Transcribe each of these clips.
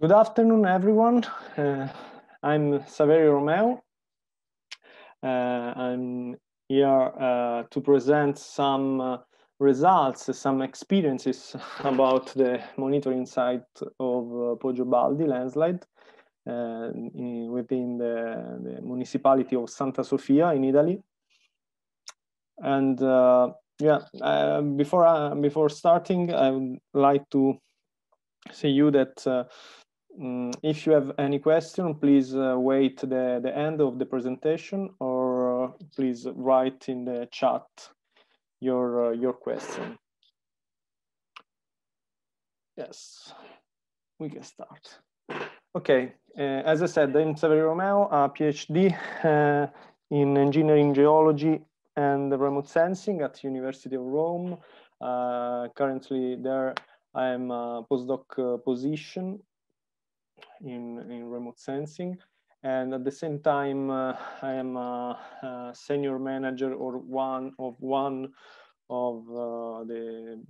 Good afternoon, everyone. Uh, I'm Saverio Romeo. Uh, I'm here uh, to present some uh, results, some experiences about the monitoring site of uh, Poggio Baldi landslide uh, in, within the, the, municipality of Santa Sofia in Italy. And yeah, before, before starting, I would like to say you that Mm, if you have any question, please uh, wait the, the end of the presentation or uh, please write in the chat your, uh, your question. Yes, we can start. Okay, uh, as I said, I'm Saverio Romeo, a PhD uh, in engineering geology and remote sensing at University of Rome. Uh, currently there I'm a postdoc position in, in remote sensing. And at the same time, uh, I am a, a, senior manager or one of one of uh, the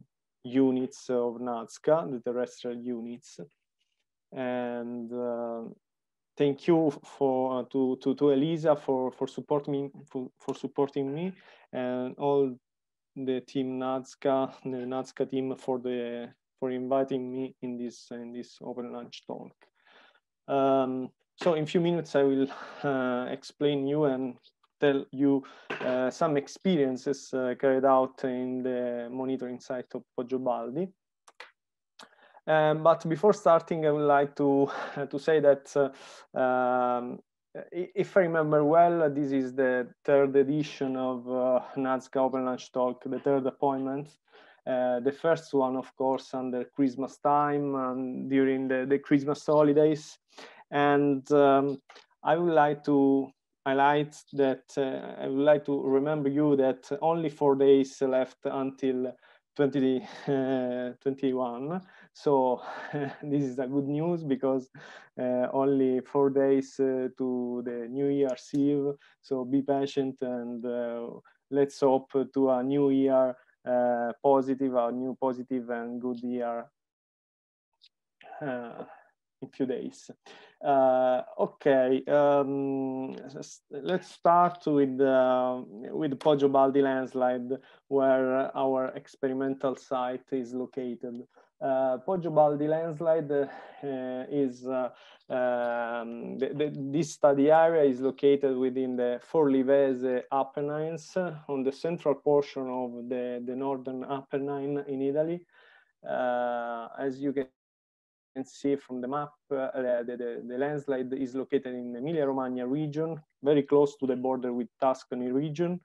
units of NATSCA, the terrestrial units. And uh, thank you for uh, to, to, to Elisa for, for support me for, for supporting me and all the team NATSCA, the NATSCA team for the for inviting me in this in this open lunch talk. Um, so in few minutes, I will uh, explain you and tell you uh, some experiences uh, carried out in the monitoring site of Poggio Um, but before starting, I would like to, to say that uh, um, if I remember well, this is the third edition of uh, NASCA Open Lunch Talk, the third appointment. Uh, the first one, of course, under Christmas time and during the, the Christmas holidays. And um, I would like to highlight that uh, I would like to remember you that only four days left until 2021. Uh, so this is a good news because uh, only four days uh, to the New Year's Eve. So be patient and let's hope to a new year uh, positive or new positive and good year uh, in few days. Uh, okay, um, let's start with uh, with Poggio Baldi landslide, where our experimental site is located uh, Poggio Baldi landslide uh, is uh, um, the, the, this study area is located within the Forlivese Apennines on the central portion of the, the northern Apennine in Italy. Uh, as you can see from the map, uh, the, the, landslide is located in the Emilia-Romagna region, very close to the border with Tuscany region.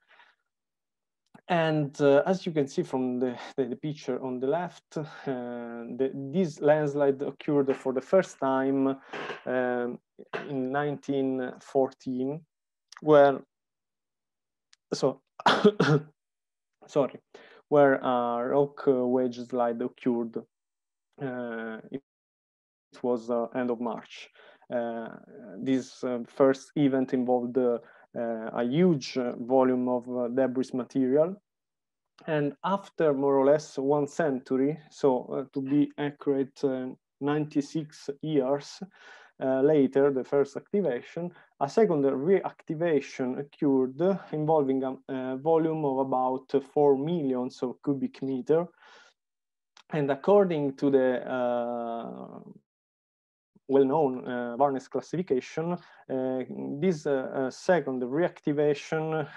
And uh, as you can see from the, the, the picture on the left, uh, the, this landslide occurred for the first time um, in 1914, where, so, sorry, where a rock wedge slide occurred. Uh, it was uh, end of March. Uh, this uh, first event involved uh, a huge uh, volume of uh, debris material. And after more or less one century, so to be accurate, 96 years later, the first activation, a second reactivation occurred involving a, volume of about 4 million of cubic meter. And according to the well-known uh, classification, uh, this uh, uh, second reactivation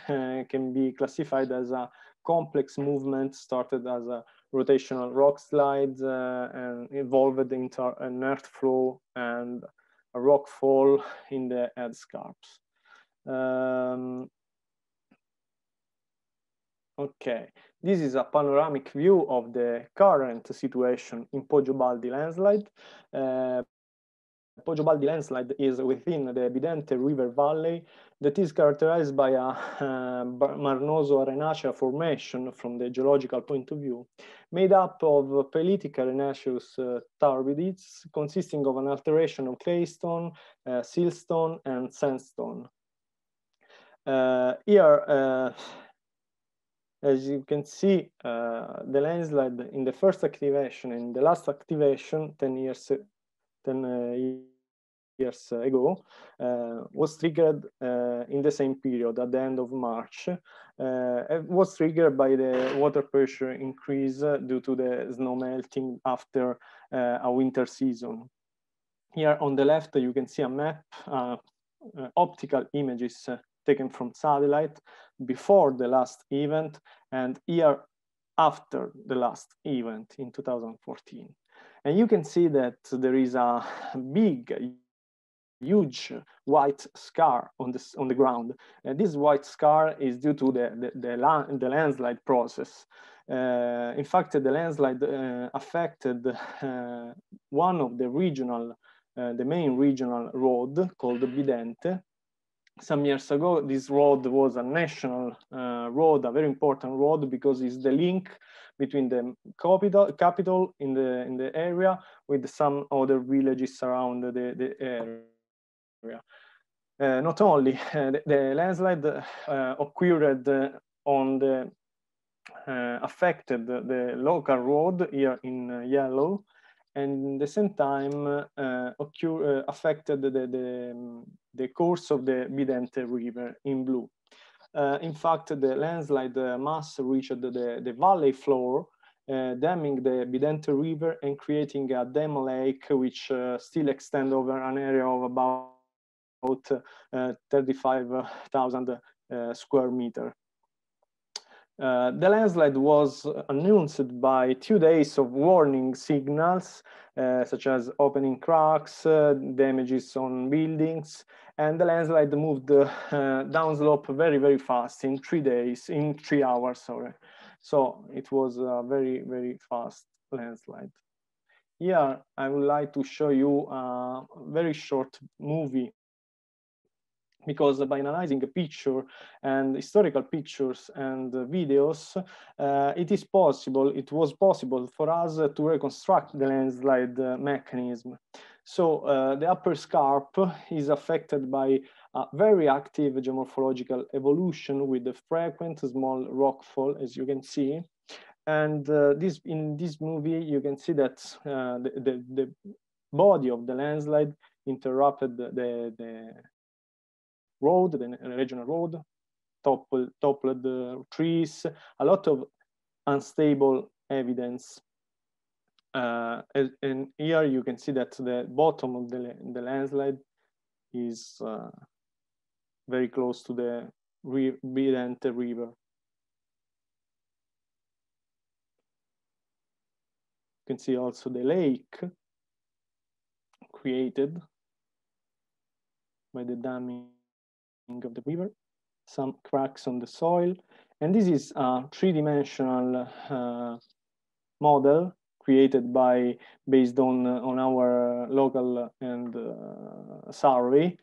can be classified as a complex movement started as a rotational rock slide and evolved into an earth flow and a rock fall in the headscarps. Um, Okay, this is a panoramic view of the current situation in Poggio Baldi landslide. Uh, Poggio Baldi landslide is within the Bidente River Valley that is characterized by a uh, Marnoso Arenacea formation from the geological point of view, made up of pelitic arenaceous uh, turbidites consisting of an alteration of claystone, uh, siltstone, and sandstone. Uh, here, uh, as you can see, uh, the landslide in the first activation and the last activation 10 years 10 uh, years ago, uh, was triggered uh, in the same period at the end of March. it was triggered by the water pressure increase due to the snow melting after a winter season. Here on the left, you can see a map, optical images taken from satellite before the last event and year after the last event in 2014. And you can see that there is a big, huge white scar on the, on the ground. And this white scar is due to the, the, the, la the landslide process. Uh, in fact, the landslide uh, affected uh, one of the regional, uh, the main regional road called Bidente, some years ago, this road was a national uh, road, a very important road because it's the link between the capital, capital in the in the area with some other villages around the, the area. Uh, not only uh, the, the, landslide uh, occurred uh, on the uh, affected the, the, local road here in yellow, and at the same time occur, affected the, the um, the course of the Bidente River in blue. Uh, in fact, the landslide uh, mass reached the, the valley floor, uh, damming the Bidente River and creating a dam lake which uh, still extends over an area of about uh, 35,000 uh, square meter. Uh, the landslide was announced by two days of warning signals, uh, such as opening cracks, uh, damages on buildings, and the landslide moved uh, downslope very, very fast in three days, in three hours, sorry. So it was a very, very fast landslide. Here, I would like to show you a very short movie because by analyzing a picture and historical pictures and uh, videos, uh, it is possible, it was possible for us to reconstruct the landslide uh, mechanism. So uh, the upper scarp is affected by a very active geomorphological evolution with the frequent small rockfall, as you can see. And uh, this in this movie, you can see that uh, the, the, the, body of the landslide interrupted the, the, road, the regional road, toppled, toppled uh, trees, a lot of unstable evidence. Uh, and, here you can see that the bottom of the, the landslide is uh, very close to the Birente River. You can see also the lake created by the damming of the river, some cracks on the soil. And this is a three-dimensional uh, model created by, based on, uh, on our local and uh, survey.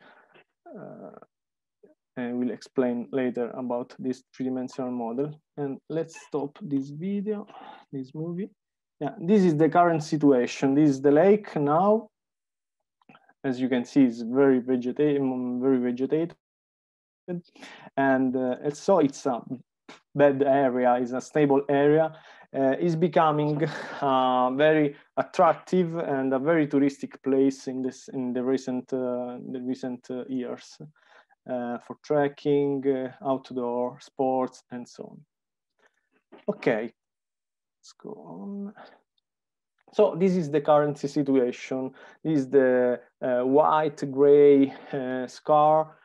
Uh, and we'll explain later about this three-dimensional model. And let's stop this video, this movie. Yeah, this is the current situation. This is the lake now. As you can see, it's very vegetated, very vegetated. And, uh, so it's a bad area, it's a stable area, uh, is becoming uh, very attractive and a very touristic place in, this, in the recent, the recent years. Uh, for trekking, uh, outdoor sports, and so on. Okay, let's go on. So this is the current situation. This is the uh, white gray scar.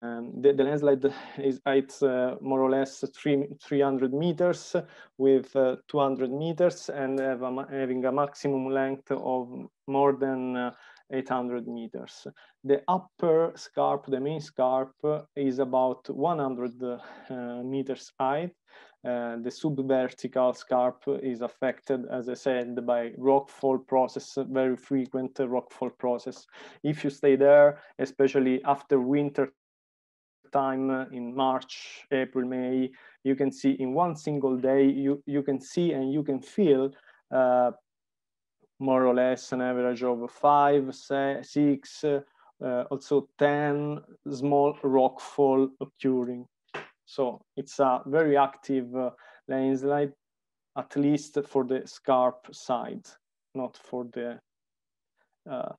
Um, the, the, landslide is at uh, more or less three, 300 meters with uh, 200 meters and a, having a maximum length of more than uh, 800 meters. The upper scarp, the main scarp, uh, is about 100 uh, meters high. Uh, the subvertical scarp is affected, as I said, by rockfall process, very frequent rockfall process. If you stay there, especially after winter time uh, in March, April, May, you can see in one single day, you, you can see and you can feel uh, more or less an average of five, six, uh, uh, also 10 small rockfall occurring. So it's a very active uh, landslide, at least for the scarp side, not for the uh,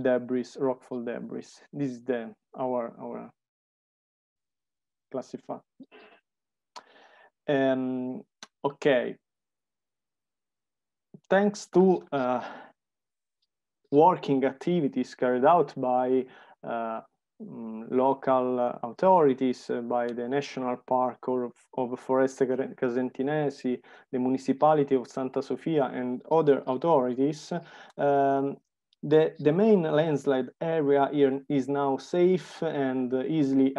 debris, rockfall debris. This is the, our, our classify. Um, okay. Thanks to uh, working activities carried out by uh, mm, local authorities, uh, by the National Park of, of Foreste Casentinesi, the municipality of Santa Sofia and other authorities, um, the, the main landslide area here is now safe and easily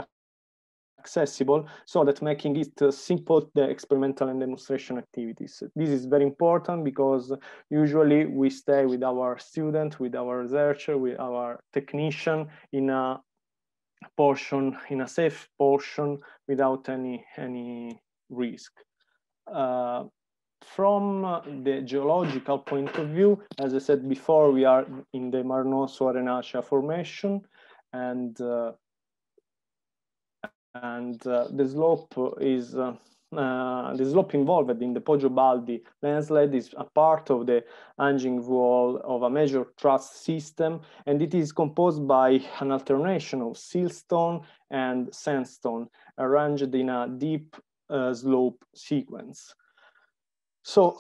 accessible so that making it uh, simple the experimental and demonstration activities. This is very important because usually we stay with our student, with our researcher, with our technician in a portion, in a safe portion without any, any risk. Uh, from the geological point of view, as I said before, we are in the Marnoso Arenacia formation and uh, and uh, the slope is uh, uh, the slope involved in the Poggio Baldi landslide is a part of the hanging wall of a major thrust system, and it is composed by an alternation of siltstone and sandstone arranged in a deep uh, slope sequence. So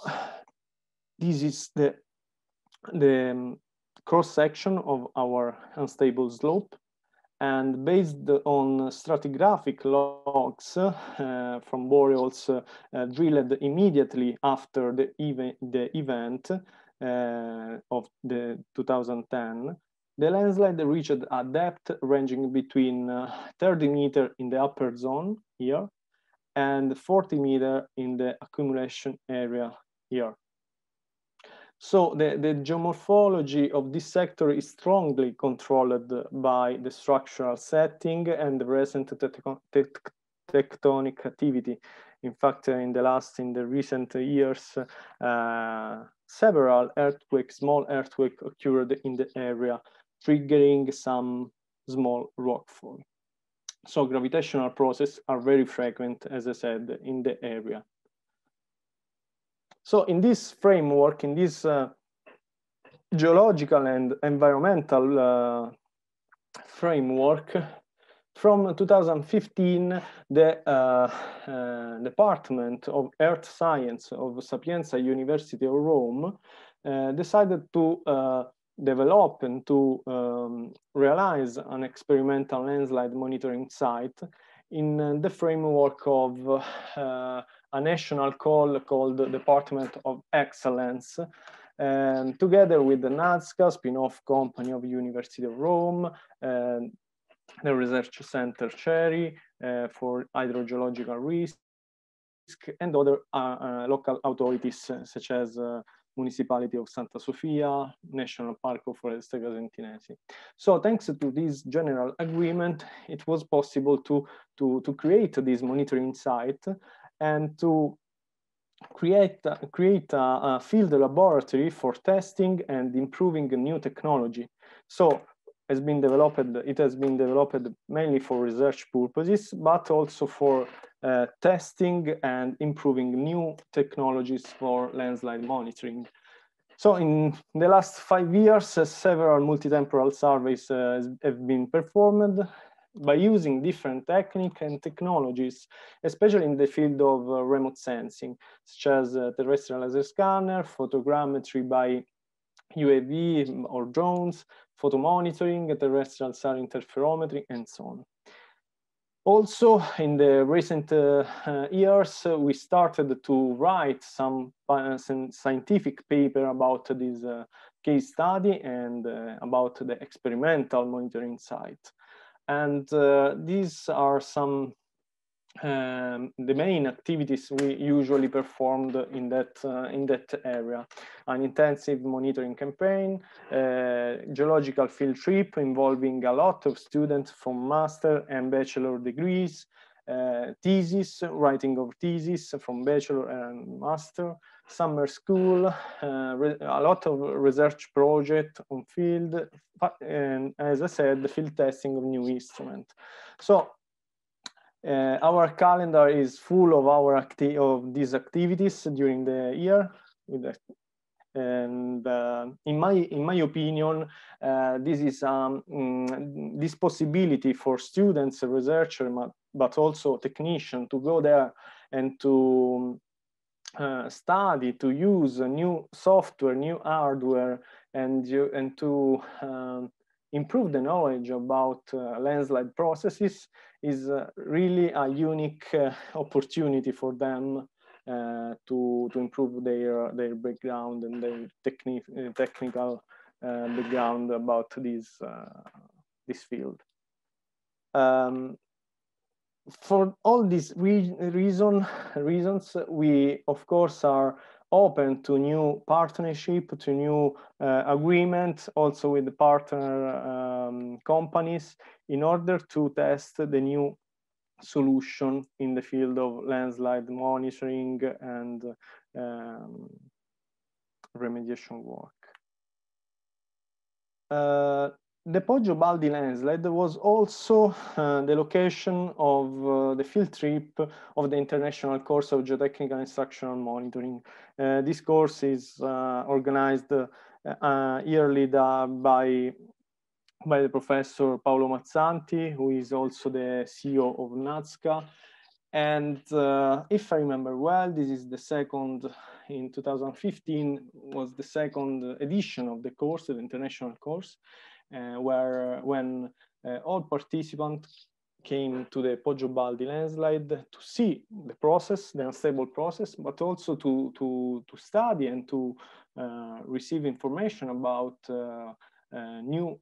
this is the the um, cross section of our unstable slope and based on stratigraphic logs uh, from boreals uh, drilled immediately after the, ev the event uh, of the 2010, the landslide reached a depth ranging between uh, 30 meter in the upper zone here and 40 meter in the accumulation area here. So the, the geomorphology of this sector is strongly controlled by the structural setting and the recent tectonic activity. In fact, uh, in the last, in the recent years, uh, several earthquakes, small earthquake occurred in the area, triggering some small rockfall. So gravitational processes are very frequent, as I said, in the area. So in this framework, in this uh, geological and environmental uh, framework, from 2015, the uh, uh, Department of Earth Science of Sapienza University of Rome uh, decided to uh, develop and to um, realize an experimental landslide monitoring site in the framework of a national call called the Department of Excellence, um, together with the Nazca spin-off company of University of Rome, um, the Research Center Cherry uh, for hydrogeological risk, and other uh, uh, local authorities uh, such as uh, Municipality of Santa Sofia, National Park of Foresta Casentinesi. So thanks to this general agreement, it was possible to, to, to create this monitoring site and to create, create a, a, field laboratory for testing and improving new technology. So has been developed, it has been developed mainly for research purposes, but also for uh, testing and improving new technologies for landslide monitoring. So in the last five years, uh, several temporal surveys uh, have been performed by using different techniques and technologies, especially in the field of uh, remote sensing, such as uh, terrestrial laser scanner, photogrammetry by UAV mm, or drones, photo monitoring, terrestrial SAR interferometry, and so on. Also, in the recent uh, uh, years, uh, we started to write some, uh, some scientific paper about this uh, case study and uh, about the experimental monitoring site. And uh, these are some um, the main activities we usually performed in that uh, in that area: an intensive monitoring campaign, uh, geological field trip involving a lot of students from master and bachelor degrees, uh, thesis, writing of thesis from bachelor and master, summer school, uh, a lot of research project on field, and as I said, the field testing of new instrument. So uh, our calendar is full of our acti of these activities during the year and uh, in my in my opinion uh, this is um, mm, this possibility for students researchers but, but also technicians to go there and to uh, study, to use new software, new hardware, and, you, and to um, improve the knowledge about uh, landslide processes is uh, really a unique uh, opportunity for them uh, to, to improve their, their background and their techni technical background about this, this field. Um, for all these re reason, reasons, we of course are open to new partnership, to new uh, agreement, also with the partner um, companies in order to test the new solution in the field of landslide monitoring and um, remediation work. Uh, the Poggio Baldi landslide was also uh, the location of uh, the field trip of the international course of geotechnical instructional monitoring. Uh, this course is uh, organized uh, uh, yearly by, by the professor Paolo Mazzanti, who is also the CEO of NAZCA. And if I remember well, this is the second, in 2015, was the second edition of the course, the international course. Uh, where uh, when uh, all participants came to the Poggio Baldi landslide to see the process, the unstable process, but also to, to, to study and to uh, receive information about uh, uh, new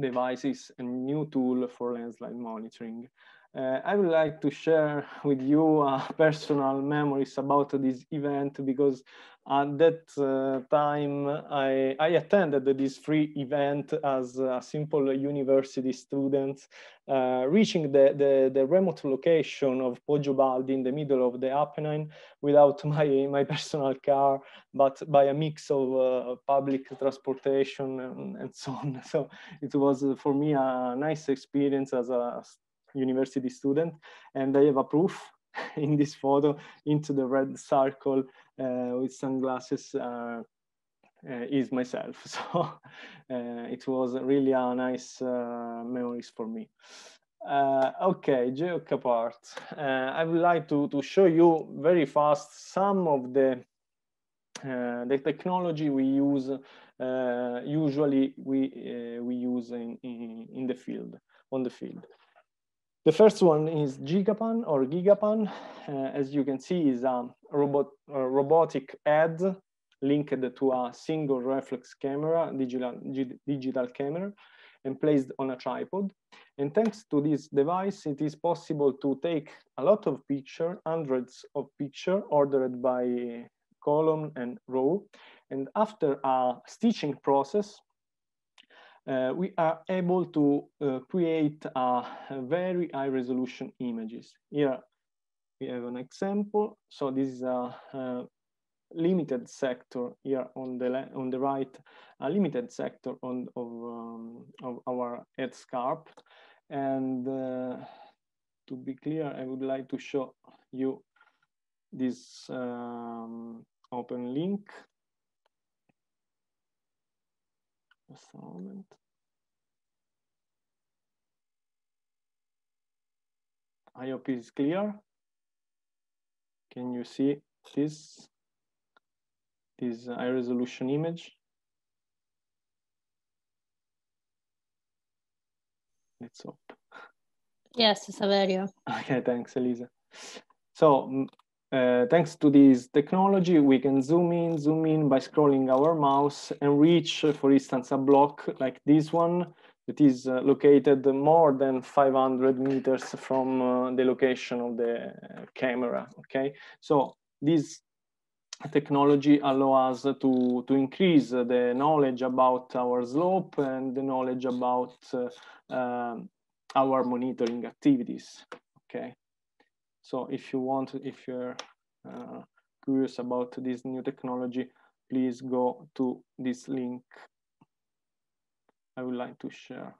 devices and new tool for landslide monitoring. Uh, I would like to share with you uh, personal memories about this event because at that uh, time I, I, attended this free event as a simple university student, uh, reaching the, the, the, remote location of Poggio Baldi in the middle of the Apennine without my, my personal car, but by a mix of uh, public transportation and, and, so on. So it was uh, for me a nice experience as a university student, and I have a proof in this photo into the red circle uh, with sunglasses uh, uh, is myself. So it was really a nice memories for me. Uh, okay, joke Uh, I would like to, to show you very fast some of the uh, the technology we use uh, usually we we use in, in, in the field on the field. The first one is Gigapan or Gigapan, uh, as you can see, is a, robot, a robotic head linked to a single reflex camera, digital, digital camera, and placed on a tripod. And thanks to this device, it is possible to take a lot of picture, hundreds of picture ordered by column and row. And after a stitching process, uh, we are able to uh, create a, very high resolution images. Here we have an example. So this is a, a limited sector here on the on the right, a limited sector on of, um, of our head scarp. And uh, to be clear, I would like to show you this um, open link assignment. I hope it's clear. Can you see this, this uh, high resolution image? Let's hope. Yes, it's Okay, thanks, Elisa. So mm, uh, thanks to this technology, we can zoom in, zoom in by scrolling our mouse and reach, uh, for instance, a block like this one that is uh, located more than 500 meters from uh, the location of the camera, okay? So this technology allows us to, to increase the knowledge about our slope and the knowledge about uh, um, our monitoring activities, okay? So if you want, if you're uh, curious about this new technology, please go to this link I would like to share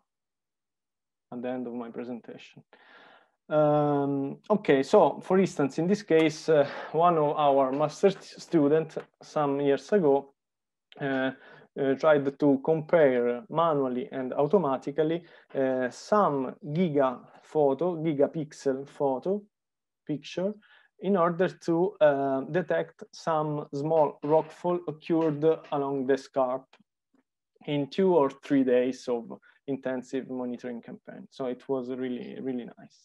at the end of my presentation. Um, okay, so for instance, in this case, uh, one of our master's students some years ago uh, uh, tried to compare manually and automatically uh, some giga photo, gigapixel photo picture in order to uh, detect some small rockfall occurred along the scarp in two or three days of intensive monitoring campaign. So it was really, really nice.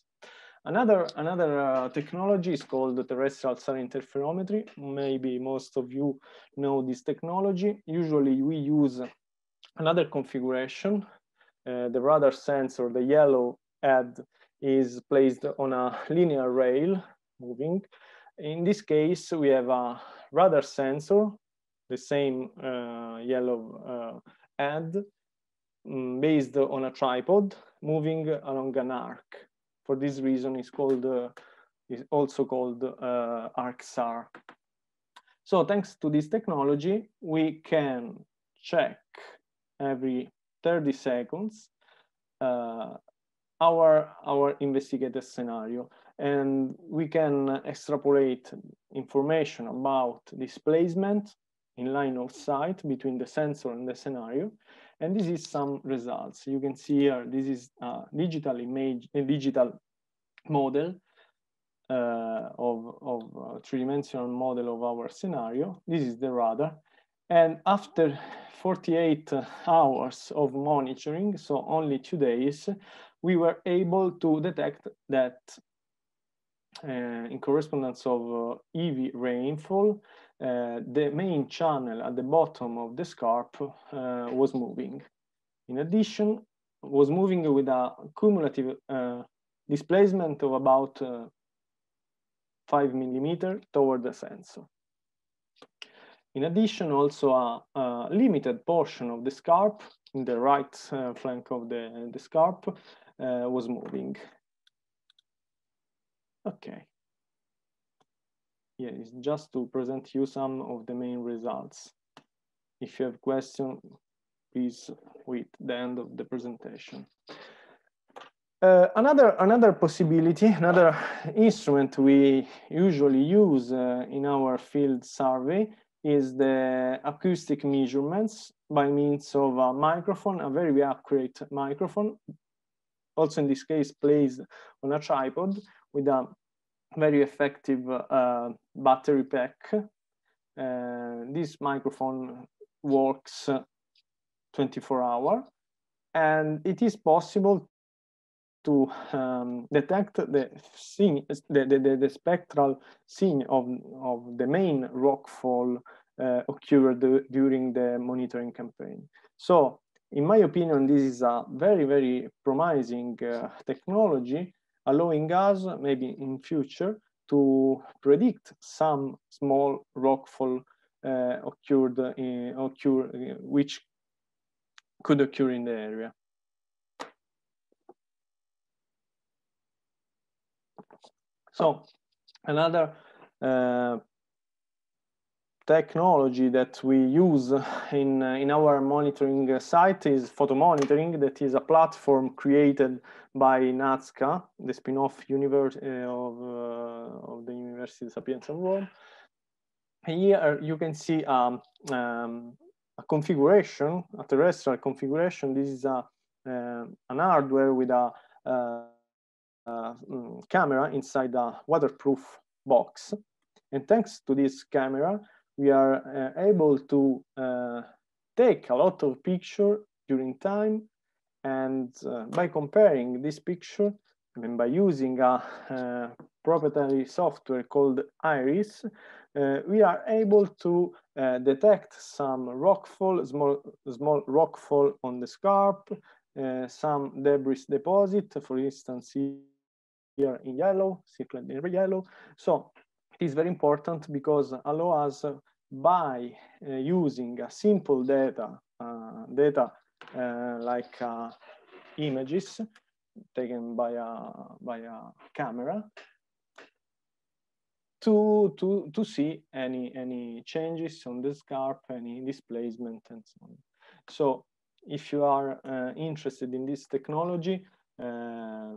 Another, another uh, technology is called terrestrial star interferometry. Maybe most of you know this technology. Usually we use another configuration. Uh, the radar sensor, the yellow head is placed on a linear rail moving. In this case, we have a radar sensor, the same uh, yellow uh, head mm, based on a tripod moving along an arc. For this reason, it's called uh, is also called uh, ArcSAR. So thanks to this technology, we can check every 30 seconds uh, our, our investigated scenario and we can extrapolate information about displacement in line of sight between the sensor and the scenario. And this is some results. You can see here, this is a digital image, a digital model uh, of, of three-dimensional model of our scenario. This is the radar. And after 48 hours of monitoring, so only two days, we were able to detect that uh, in correspondence of heavy uh, rainfall, uh, the main channel at the bottom of the scarp uh, was moving. In addition, was moving with a cumulative displacement of about five millimeter toward the sensor. In addition, also a, a, limited portion of the scarp in the right uh, flank of the, the scarp uh, was moving. Okay. Yeah, it's just to present you some of the main results. If you have questions, please wait the end of the presentation. Uh, another, another possibility, another instrument we usually use uh, in our field survey is the acoustic measurements by means of a microphone, a very accurate microphone also in this case placed on a tripod with a very effective uh, battery pack. Uh, this microphone works 24 hours, and it is possible to um, detect the, scene, the, the, the, spectral scene of, of the main rockfall uh, occurred during the monitoring campaign. So in my opinion, this is a very, very promising uh, technology, allowing us maybe in future to predict some small rockfall uh, occurred in, uh, occur, uh, which could occur in the area. So another uh, technology that we use in, in our monitoring site is photo monitoring. that is a platform created by NAZCA, the spin-off universe uh, of, uh, of the University Sapienza of Rome. Here uh, you can see um, um, a configuration, a terrestrial configuration. This is a, uh, an hardware with a, uh, mm, camera inside a waterproof box. And thanks to this camera, we are uh, able to uh, take a lot of picture during time and uh, by comparing this picture I mean, by using a proprietary software called iris we are able to uh, detect some rockfall, small, small rockfall on the scarp, uh, some debris deposit, for instance, here in yellow, circled in yellow. So it is very important because allow us uh, by uh, using simple data, uh, data like images taken by a, by a camera, to to to see any any changes on the scarp, any displacement, and so on. So, if you are uh, interested in this technology, uh,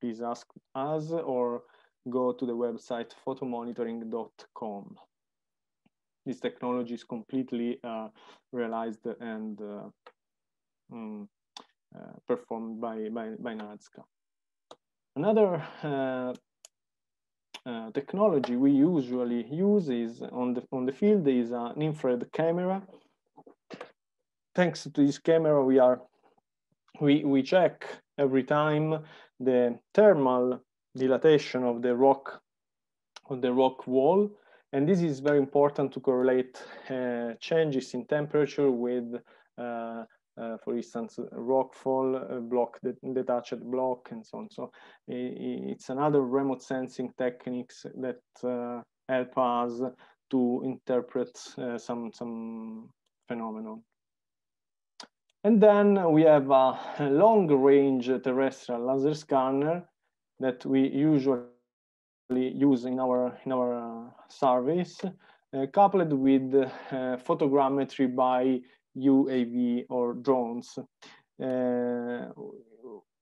please ask us or go to the website photomonitoring.com. This technology is completely uh, realized and uh, um, performed by, by, by Nazca. Another uh, uh, technology we usually use is on the on the field is an infrared camera. Thanks to this camera, we are we we check every time the thermal dilatation of the rock on the rock wall. And this is very important to correlate uh, changes in temperature with, uh, uh, for instance, rockfall uh, block, detached block, and so on. So it's another remote sensing techniques that uh, help us to interpret uh, some, some phenomenon. And then we have a long range terrestrial laser scanner that we usually use in our, in our uh, surveys, uh, coupled with uh, photogrammetry by UAV or drones.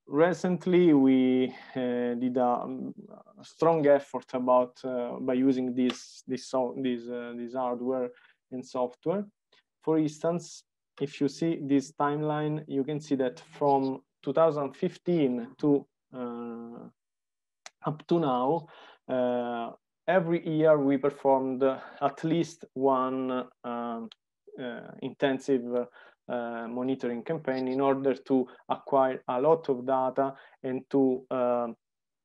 recently, we did um, a strong effort about by using this, this, so, this, this hardware and software. For instance, if you see this timeline, you can see that from 2015 to uh, up to now, uh, every year we performed at least one um, uh, intensive uh, monitoring campaign in order to acquire a lot of data and to um,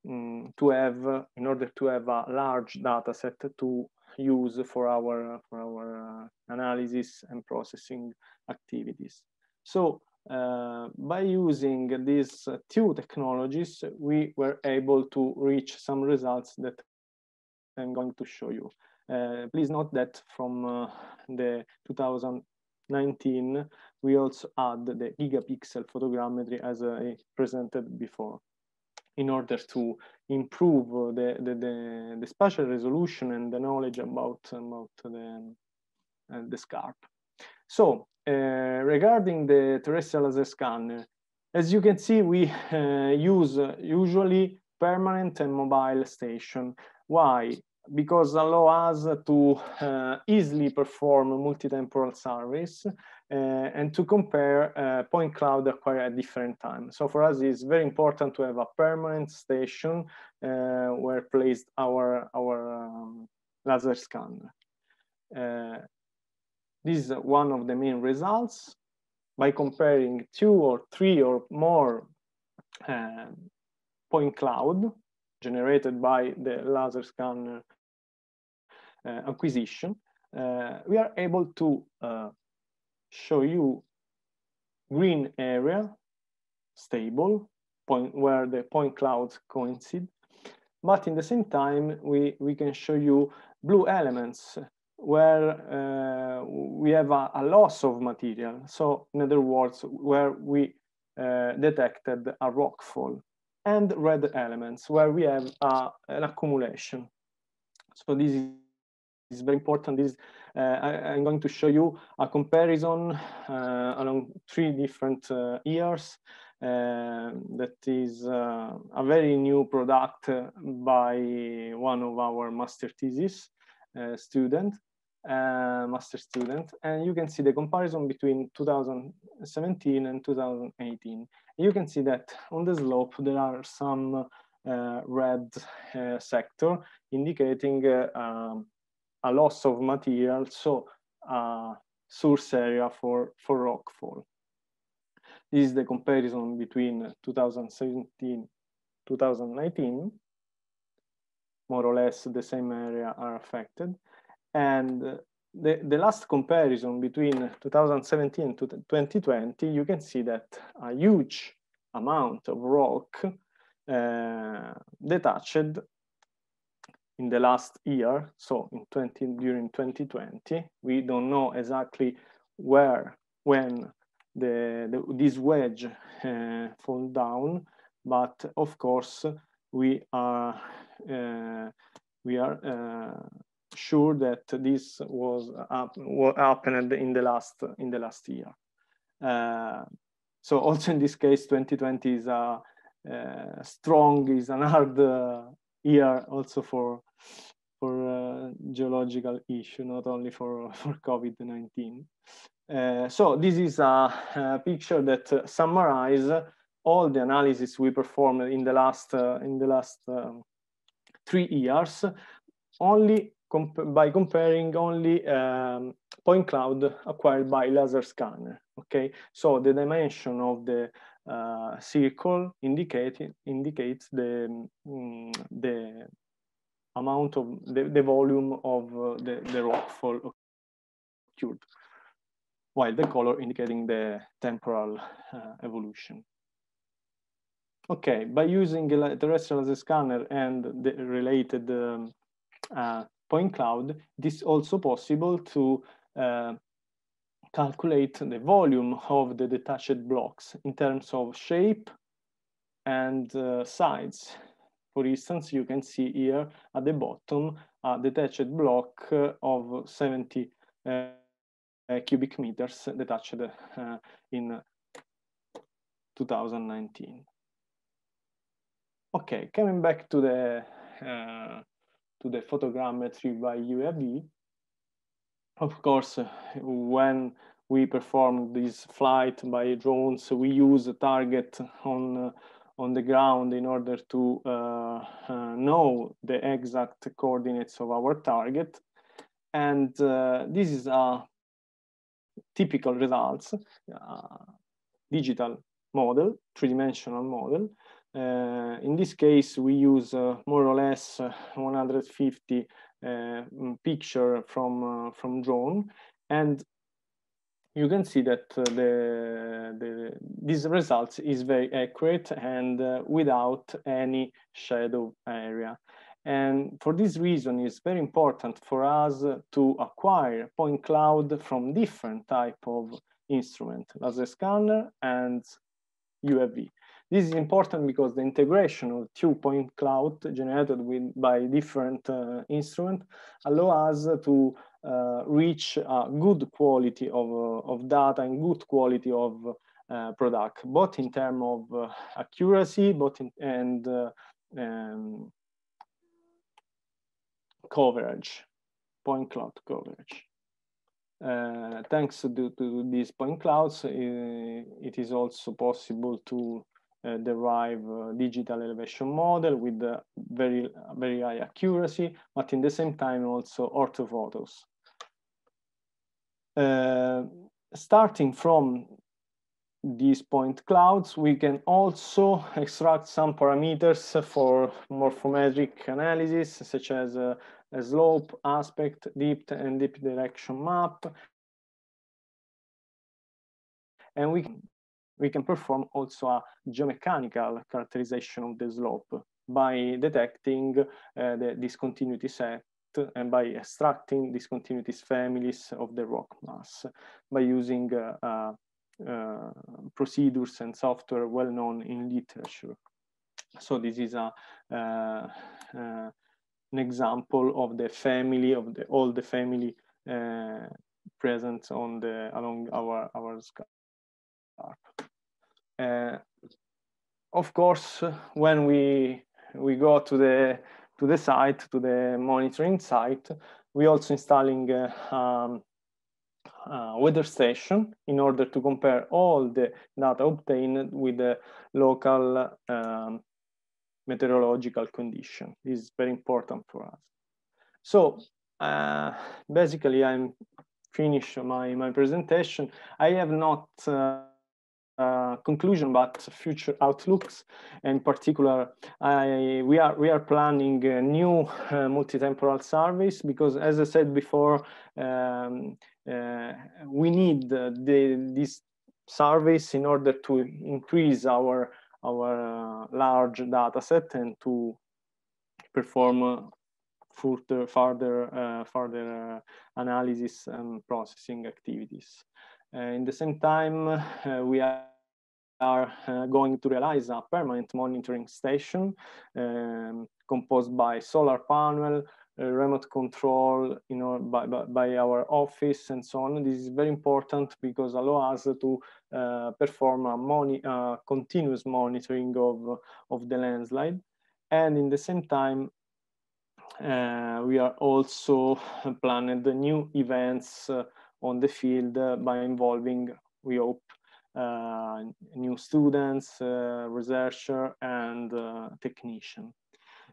mm, to have in order to have a large data set to use for our for our uh, analysis and processing activities. So uh, by using these uh, two technologies, we were able to reach some results that I'm going to show you. Uh, please note that from uh, the 2019, we also add the gigapixel photogrammetry as I presented before in order to improve the, the, the, the spatial resolution and the knowledge about, about the, uh, the scarp. So uh, regarding the terrestrial laser scanner, uh, as you can see, we uh, use usually permanent and mobile station. Why? Because allow us to uh, easily perform multi-temporal surveys uh, and to compare uh, point cloud acquired at different times. So for us, it's very important to have a permanent station where placed our, our um, laser scanner. This is one of the main results. By comparing two or three or more uh, point cloud generated by the laser scanner uh, acquisition, uh, we are able to uh, show you green area, stable, point where the point clouds coincide. But in the same time, we, we can show you blue elements where uh, we have a, a, loss of material. So in other words, where we uh, detected a rockfall and red elements where we have an accumulation. So this is, is very important. This, uh, I, am going to show you a comparison uh, along three different uh, years. Uh, that is a very new product by one of our master thesis student uh, master student. And you can see the comparison between 2017 and 2018. You can see that on the slope, there are some uh, red uh, sector indicating um, a loss of material. So source area for, for rockfall. This is the comparison between 2017, 2019. More or less the same area are affected. And the, the last comparison between 2017 and 2020, you can see that a huge amount of rock uh, detached in the last year, so in 20, during 2020, we don't know exactly where, when the, the this wedge uh, fall down, but of course we are uh, we are uh, sure that this was uh, what happened in the last in the last year. Uh, so also in this case, 2020 is a uh, uh, strong is an hard year also for for geological issue, not only for for COVID-19. so this is a, a picture that summarizes all the analysis we performed in the last in the last um, three years only comp by comparing only um, point cloud acquired by laser scanner, okay? So the dimension of the uh, circle indicated indicates the, mm, the amount of the, the volume of uh, the, the rockfall occurred, while the color indicating the temporal uh, evolution. Okay, by using the terrestrial laser scanner and the related um, uh, point cloud, it is also possible to uh, calculate the volume of the detached blocks in terms of shape and uh, size. For instance, you can see here at the bottom a detached block uh, of 70 uh, cubic meters detached uh, in 2019. Okay, coming back to the uh, to the photogrammetry by UAV. Of course, when we perform this flight by drones, we use a target on, uh, on the ground in order to uh, uh, know the exact coordinates of our target. And uh, this is a typical results, uh, digital model, three-dimensional model, Eh, in this case, we use eh, more or less eh, 150 mm, picture from from drone, and you can see that the, the this results is very accurate and without any shadow area. And for this reason, it's very important for us to acquire point cloud from different type of instrument, laser scanner and UAV. This is important because the integration of two-point cloud generated with, by different uh, instrument allow us to uh, reach a good quality of, uh, of data and good quality of uh, product, both in terms of uh, accuracy, both in, and uh, um, coverage, point cloud coverage. Uh, thanks to, to, these point clouds, it is also possible to uh, derive uh, digital elevation model with uh, very, very high accuracy, but in the same time also orthophotos. Uh, starting from these point clouds, we can also extract some parameters for morphometric analysis, such as uh, a slope, aspect, depth, and deep direction map. And we can we can perform also a geomechanical characterization of the slope by detecting uh, the discontinuity set and by extracting discontinuities families of the rock mass by using uh, uh, uh, procedures and software well known in literature. So this is a, uh, uh, an example of the family of the all the family present on the along our our scarp. Uh, of course, when we we go to the to the site, to the monitoring site, we also installing uh, um, uh, weather station in order to compare all the data obtained with the local um, meteorological condition. This is very important for us. So uh, basically I'm finished my, my presentation. I have not uh, uh, conclusion, but future outlooks. In particular, I, we are we are planning a new uh, multi-temporal service because, as I said before, um, uh, we need the, this service in order to increase our our uh, large data set and to perform uh, further further uh, further analysis and processing activities. Uh, in the same time, uh, we are uh, going to realize a permanent monitoring station um, composed by solar panel, uh, remote control, you know, by, by, by, our office and so on. This is very important because allow us to uh, perform a moni continuous monitoring of, of the landslide. And in the same time, uh, we are also planning the new events on the field uh, by involving, we hope, uh, new students, uh, researcher, and technician.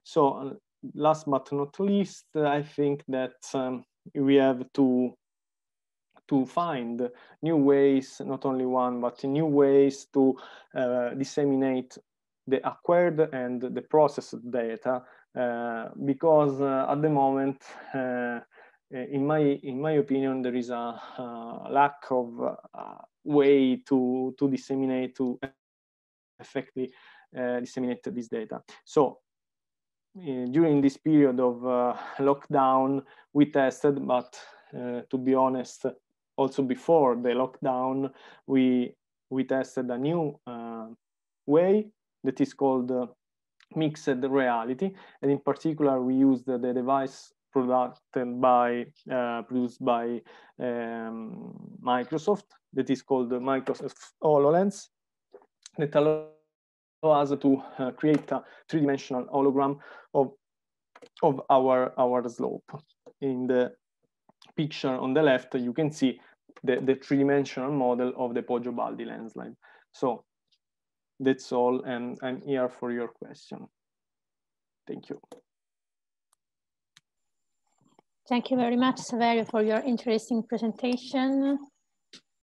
So last but not least, I think that um, we have to to find new ways, not only one, but new ways to uh, disseminate the acquired and the processed data, uh, because uh, at the moment Eh, in my in my opinion, there is a, lack of uh, way to to disseminate to effectively uh, disseminate this data. So uh, during this period of uh, lockdown, we tested, but to be honest, also before the lockdown, we we tested a new uh, way that is called uh, mixed reality, and in particular, we used the device produced by, uh, produced by um, Microsoft that is called Microsoft HoloLens that allows us to uh, create a three-dimensional hologram of of our our slope. In the picture on the left, you can see the, the three-dimensional model of the Poggio Baldi landslide. So that's all, and I'm here for your question. Thank you. Thank you very much, Saverio, for your interesting presentation.